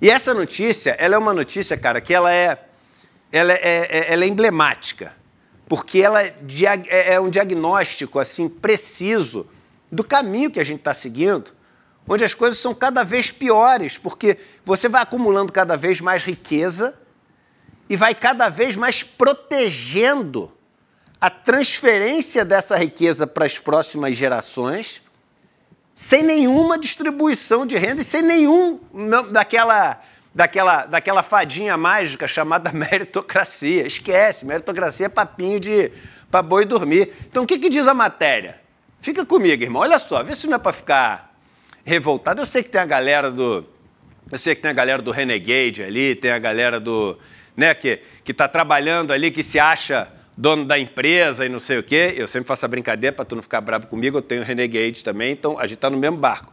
E essa notícia, ela é uma notícia, cara, que ela é, ela é, é ela é emblemática, porque ela é, é, é um diagnóstico assim preciso do caminho que a gente está seguindo, onde as coisas são cada vez piores, porque você vai acumulando cada vez mais riqueza e vai cada vez mais protegendo a transferência dessa riqueza para as próximas gerações sem nenhuma distribuição de renda e sem nenhum não, daquela daquela daquela fadinha mágica chamada meritocracia. Esquece, meritocracia é papinho de para boi dormir. Então o que, que diz a matéria? Fica comigo, irmão. Olha só, vê se não é para ficar revoltado. Eu sei que tem a galera do eu sei que tem a galera do Renegade ali, tem a galera do né que que está trabalhando ali que se acha dono da empresa e não sei o quê. Eu sempre faço a brincadeira para tu não ficar bravo comigo, eu tenho Renegade também, então a gente está no mesmo barco.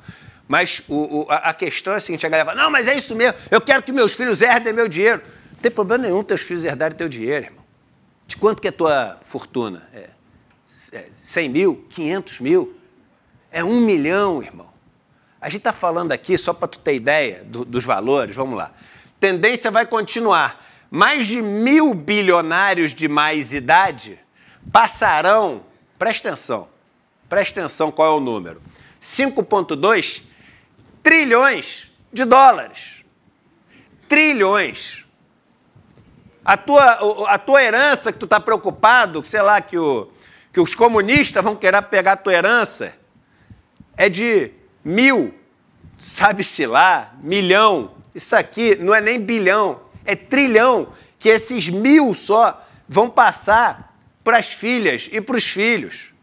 Mas o, o, a, questão é a seguinte, a galera fala, não, mas é isso mesmo, eu quero que meus filhos herdem meu dinheiro. Não tem problema nenhum teus filhos herdarem teu dinheiro, irmão. De quanto que é a tua fortuna? É, é 100 mil? 500 mil? É um milhão, irmão. A gente está falando aqui, só para tu ter ideia do, dos valores, vamos lá. Tendência vai continuar mais de mil bilionários de mais idade passarão, presta atenção, presta atenção qual é o número, 5,2 trilhões de dólares. Trilhões. A tua, a tua herança que tu está preocupado, sei lá, que, o, que os comunistas vão querer pegar a tua herança, é de mil, sabe-se lá, milhão. Isso aqui não é nem bilhão, é trilhão que esses mil só vão passar para as filhas e para os filhos.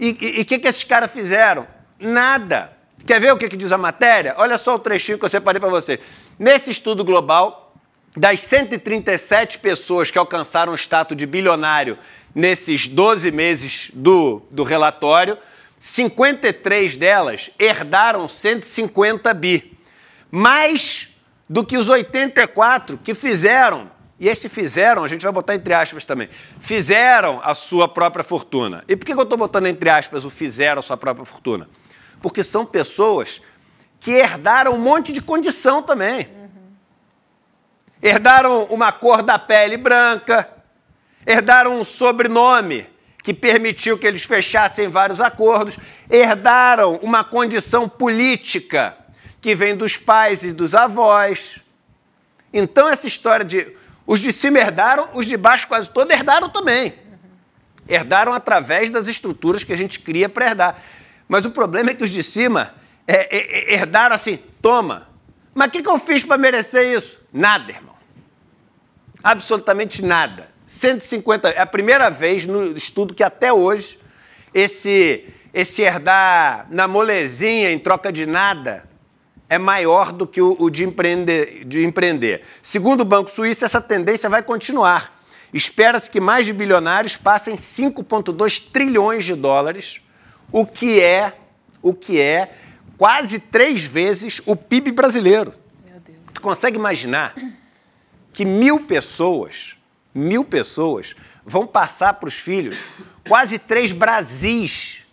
E o que, que esses caras fizeram? Nada. Quer ver o que, que diz a matéria? Olha só o trechinho que eu separei para você. Nesse estudo global, das 137 pessoas que alcançaram o status de bilionário nesses 12 meses do, do relatório, 53 delas herdaram 150 bi. Mas do que os 84 que fizeram, e esse fizeram, a gente vai botar entre aspas também, fizeram a sua própria fortuna. E por que eu estou botando entre aspas o fizeram a sua própria fortuna? Porque são pessoas que herdaram um monte de condição também. Uhum. Herdaram uma cor da pele branca, herdaram um sobrenome que permitiu que eles fechassem vários acordos, herdaram uma condição política que vem dos pais e dos avós. Então, essa história de os de cima herdaram, os de baixo quase todos herdaram também. Herdaram através das estruturas que a gente cria para herdar. Mas o problema é que os de cima é, é, é herdaram assim, toma. Mas o que, que eu fiz para merecer isso? Nada, irmão. Absolutamente nada. 150, é a primeira vez no estudo que até hoje esse, esse herdar na molezinha em troca de nada é maior do que o, o de, empreender, de empreender. Segundo o Banco Suíço, essa tendência vai continuar. Espera-se que mais de bilionários passem 5,2 trilhões de dólares, o que é, o que é quase três vezes o PIB brasileiro. Meu Deus. Tu consegue imaginar que mil pessoas, mil pessoas vão passar para os filhos quase três Brasis?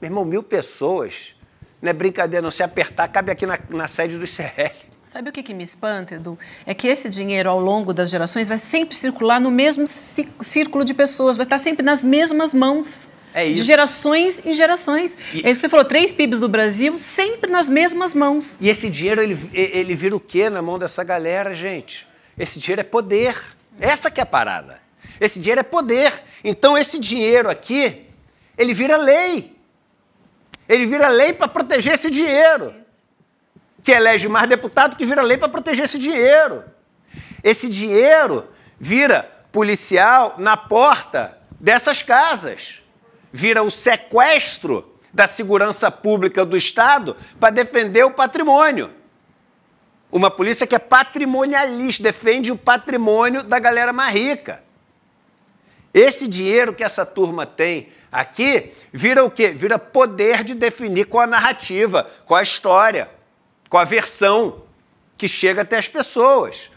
Meu irmão, mil pessoas não é brincadeira, não. Se apertar, cabe aqui na, na sede do ICL. Sabe o que, que, me espanta, Edu? É que esse dinheiro, ao longo das gerações, vai sempre circular no mesmo círculo de pessoas, vai estar sempre nas mesmas mãos. É isso. De gerações em gerações. E... É isso você falou, três PIBs do Brasil, sempre nas mesmas mãos. E esse dinheiro, ele, ele vira o quê na mão dessa galera, gente? Esse dinheiro é poder. Essa que é a parada. Esse dinheiro é poder. Então, esse dinheiro aqui, ele vira lei. Ele vira lei para proteger esse dinheiro. Que elege mais deputado que vira lei para proteger esse dinheiro. Esse dinheiro vira policial na porta dessas casas. Vira o sequestro da segurança pública do Estado para defender o patrimônio. Uma polícia que é patrimonialista, defende o patrimônio da galera mais rica. Esse dinheiro que essa turma tem aqui vira o quê? Vira poder de definir qual a narrativa, qual a história, qual a versão que chega até as pessoas.